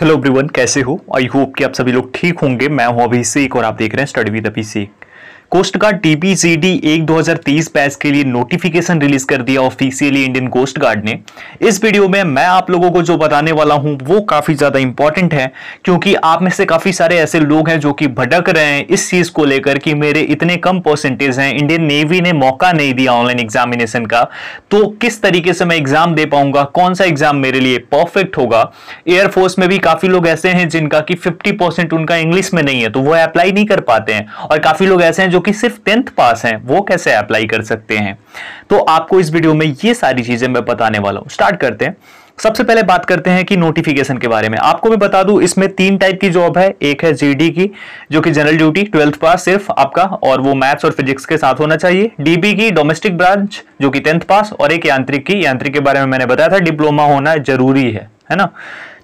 hello everyone कैसे हो I hope कि आप सभी लोग ठीक होंगे मैं हूं अभिषेक और आप देख रहे हैं study with Abhishek coast guard TPCD एक 2023 बैच के लिए नोटिफिकेशन रिलीज कर दिया ऑफिशियली इंडियन कोस्ट गार्ड ने इस वीडियो में मैं आप लोगों को जो बताने वाला हूं वो काफी ज्यादा इंपॉर्टेंट है क्योंकि आप में से काफी सारे ऐसे लोग हैं जो कि भटक रहे हैं इस चीज को लेकर कि मेरे इतने कम परसेंटेज हैं इंडियन नेवी ने मौका नहीं दिया ऑनलाइन एग्जामिनेशन का तो किस तरीके से मैं एग्जाम दे पाऊंगा कौन सा एग्जाम मेरे लिए परफेक्ट होगा एयरफोर्स में भी काफी लोग ऐसे हैं जिनका कि फिफ्टी परसेंट उनका इंग्लिश में नहीं है तो वो अप्लाई नहीं कर पाते हैं और काफी लोग ऐसे हैं जो कि सिर्फ टेंथ पास हैं वो कैसे अप्लाई कर सकते हैं तो आपको इस वीडियो में ये सारी चीज़ें मैं बताने वाला हूँ स्टार्ट करते हैं सबसे पहले बात करते हैं कि नोटिफिकेशन के बारे में आपको मैं बता दूं इसमें तीन टाइप की जॉब है एक है जीडी की जो कि जनरल ड्यूटी ट्वेल्थ पास सिर्फ आपका और वो मैथ्स और फिजिक्स के साथ होना चाहिए डीबी की डोमेस्टिक ब्रांच जो कि टेंथ पास और एक यांत्रिक की यांत्रिक के बारे में मैंने बताया था डिप्लोमा होना जरूरी है है ना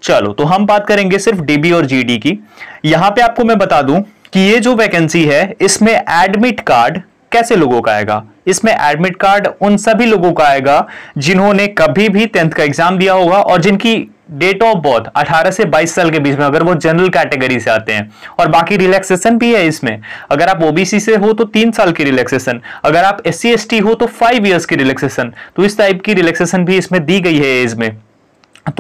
चलो तो हम बात करेंगे सिर्फ डीबी और जीडी की यहां पे आपको मैं बता दूं कि ये जो वैकेंसी है इसमें एडमिट कार्ड कैसे लोगों का आएगा इसमें एडमिट कार्ड उन सभी लोगों का आएगा जिन्होंने कभी भी टेंथ का एग्जाम दिया होगा और जिनकी डेट ऑफ बर्थ 18 से 22 साल के बीच में अगर वो जनरल कैटेगरी से आते हैं और बाकी रिलैक्सेशन भी है इसमें अगर आप ओबीसी से हो तो तीन साल की रिलैक्सेशन अगर आप एस सी हो तो फाइव ईयर्स की रिलैक्सेशन तो इस टाइप की रिलैक्सेशन भी इसमें दी गई है एज में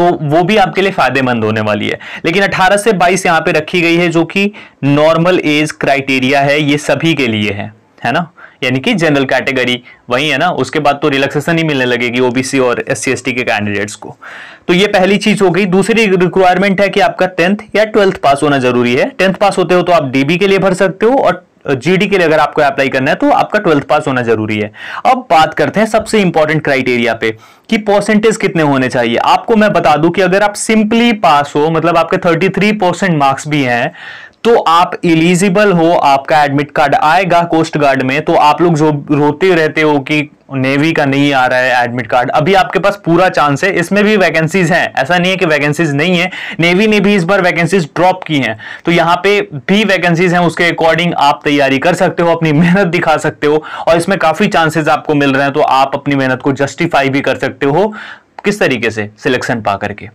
तो वो भी आपके लिए फायदेमंद होने वाली है लेकिन 18 से 22 यहां पे रखी गई है जो कि नॉर्मल एज क्राइटेरिया है ये सभी के लिए है है ना यानी कि जनरल कैटेगरी वही है ना उसके बाद तो रिलैक्सेशन ही मिलने लगेगी ओबीसी और एस सी के कैंडिडेट्स को तो ये पहली चीज हो गई दूसरी रिक्वायरमेंट है कि आपका टेंथ या ट्वेल्थ पास होना जरूरी है टेंथ पास होते हो तो आप डीबी के लिए भर सकते हो और जीडी के लिए अगर आपको अप्लाई करना है तो आपका ट्वेल्थ पास होना जरूरी है अब बात करते हैं सबसे इंपॉर्टेंट क्राइटेरिया पे कि परसेंटेज कितने होने चाहिए आपको मैं बता दूं कि अगर आप सिंपली पास हो मतलब आपके 33 परसेंट मार्क्स भी हैं तो आप इलिजिबल हो आपका एडमिट कार्ड आएगा कोस्ट गार्ड में तो आप लोग जो रोते रहते हो कि नेवी का नहीं आ रहा है एडमिट कार्ड अभी आपके पास पूरा चांस है इसमें भी वैकेंसीज हैं ऐसा नहीं है कि वैकेंसीज नहीं है नेवी ने भी इस बार वैकेंसीज ड्रॉप की हैं तो यहाँ पे भी वैकेंसीज हैं उसके अकॉर्डिंग आप तैयारी कर सकते हो अपनी मेहनत दिखा सकते हो और इसमें काफी चांसेस आपको मिल रहे हैं तो आप अपनी मेहनत को जस्टिफाई भी कर सकते हो किस तरीके से सिलेक्शन पा करके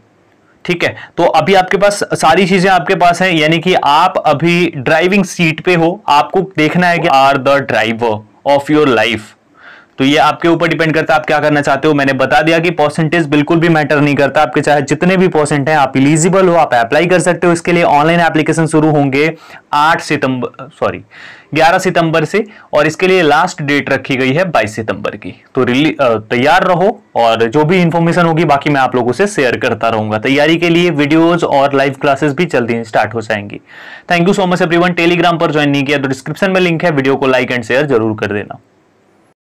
ठीक है तो अभी आपके पास सारी चीजें आपके पास है यानी कि आप अभी ड्राइविंग सीट पे हो आपको देखना है कि are the driver of your life तो ये आपके ऊपर डिपेंड करता है आप क्या करना चाहते हो मैंने बता दिया कि परसेंटेज बिल्कुल भी मैटर नहीं करता आपके चाहे जितने भी परसेंट हैं आप इलिजिबल हो आप अप्लाई कर सकते हो इसके लिए ऑनलाइन एप्लीकेशन शुरू होंगे 8 सितंबर सॉरी 11 सितंबर से और इसके लिए लास्ट डेट रखी गई है बाईस सितंबर की तो तैयार रहो और जो भी इंफॉर्मेशन होगी बाकी मैं आप लोगों से शेयर करता रहूंगा तैयारी के लिए वीडियोज और लाइव क्लासेस भी जल्दी स्टार्ट हो जाएंगी thank you so much everyone Telegram पर ज्वाइन नहीं किया तो डिस्क्रिप्शन में लिंक है वीडियो को लाइक एंड शेयर जरूर कर देना